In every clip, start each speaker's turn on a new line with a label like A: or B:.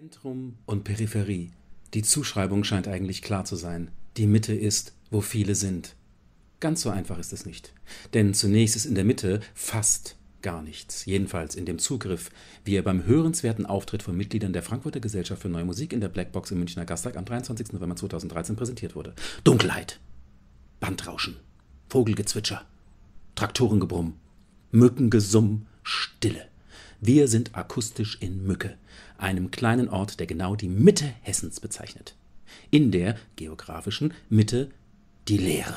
A: Zentrum und Peripherie. Die Zuschreibung scheint eigentlich klar zu sein. Die Mitte ist, wo viele sind. Ganz so einfach ist es nicht. Denn zunächst ist in der Mitte fast gar nichts. Jedenfalls in dem Zugriff, wie er beim hörenswerten Auftritt von Mitgliedern der Frankfurter Gesellschaft für Neue Musik in der Blackbox im Münchner Gastag am 23. November 2013 präsentiert wurde. Dunkelheit, Bandrauschen, Vogelgezwitscher, Traktorengebrumm, Mückengesumm, Stille. Wir sind akustisch in Mücke, einem kleinen Ort, der genau die Mitte Hessens bezeichnet. In der geografischen Mitte die Leere.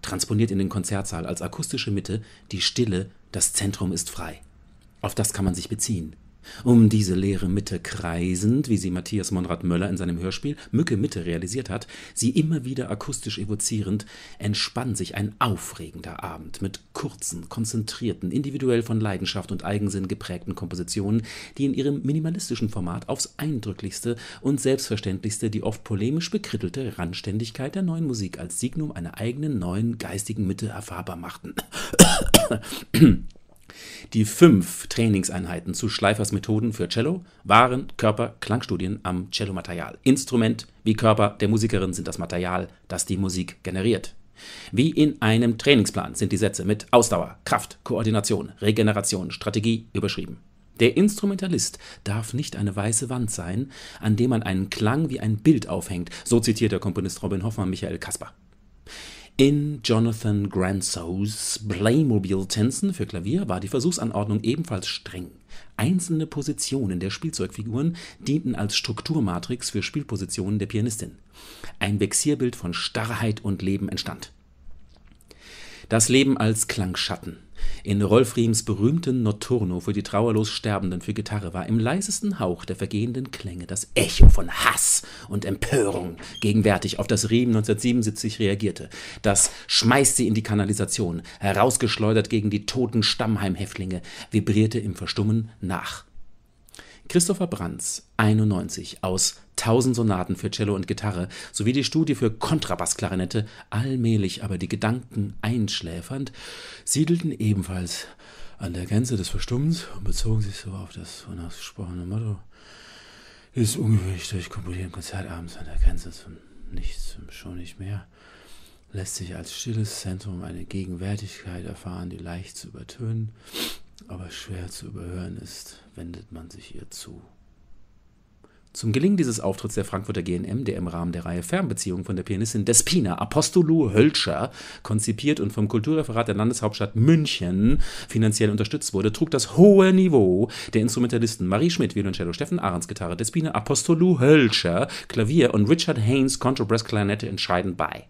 A: Transponiert in den Konzertsaal als akustische Mitte die Stille, das Zentrum ist frei. Auf das kann man sich beziehen. Um diese leere Mitte kreisend, wie sie Matthias Monrad Möller in seinem Hörspiel Mücke Mitte realisiert hat, sie immer wieder akustisch evozierend, entspann sich ein aufregender Abend mit kurzen, konzentrierten, individuell von Leidenschaft und Eigensinn geprägten Kompositionen, die in ihrem minimalistischen Format aufs eindrücklichste und selbstverständlichste die oft polemisch bekrittelte Randständigkeit der neuen Musik als Signum einer eigenen neuen geistigen Mitte erfahrbar machten. Die fünf Trainingseinheiten zu Schleifers Methoden für Cello waren Körper-Klangstudien am Cellomaterial. Instrument wie Körper der Musikerin sind das Material, das die Musik generiert. Wie in einem Trainingsplan sind die Sätze mit Ausdauer, Kraft, Koordination, Regeneration, Strategie überschrieben. Der Instrumentalist darf nicht eine weiße Wand sein, an dem man einen Klang wie ein Bild aufhängt, so zitiert der Komponist Robin Hoffmann Michael Kaspar. In Jonathan Gransows Playmobil-Tänzen für Klavier war die Versuchsanordnung ebenfalls streng. Einzelne Positionen der Spielzeugfiguren dienten als Strukturmatrix für Spielpositionen der Pianistin. Ein Vexierbild von Starrheit und Leben entstand das Leben als Klangschatten. In Rolf Riems berühmten Notturno für die trauerlos Sterbenden für Gitarre war im leisesten Hauch der vergehenden Klänge das Echo von Hass und Empörung gegenwärtig, auf das Riem 1977 reagierte. Das schmeißt sie in die Kanalisation, herausgeschleudert gegen die toten Stammheimhäftlinge, vibrierte im Verstummen nach. Christopher Brands, 91, aus 1000 Sonaten für Cello und Gitarre sowie die Studie für Kontrabassklarinette, allmählich aber die Gedanken einschläfernd, siedelten ebenfalls an der Grenze des Verstummens und bezogen sich so auf das unausgesprochene Motto ist ungewöhnlich durch durchkomponierten Konzertabends an der Grenze zum Nichts, und Schon nicht mehr lässt sich als stilles Zentrum eine Gegenwärtigkeit erfahren, die leicht zu übertönen, aber schwer zu überhören ist, wendet man sich ihr zu. Zum Gelingen dieses Auftritts der Frankfurter GNM, der im Rahmen der Reihe Fernbeziehung von der Pianistin Despina Apostolou Hölscher konzipiert und vom Kulturreferat der Landeshauptstadt München finanziell unterstützt wurde, trug das hohe Niveau der Instrumentalisten Marie Schmidt, Violoncello, Steffen Ahrens, Gitarre, Despina Apostolou Hölscher, Klavier und Richard Haynes, Contrabass, Klarinette entscheidend bei.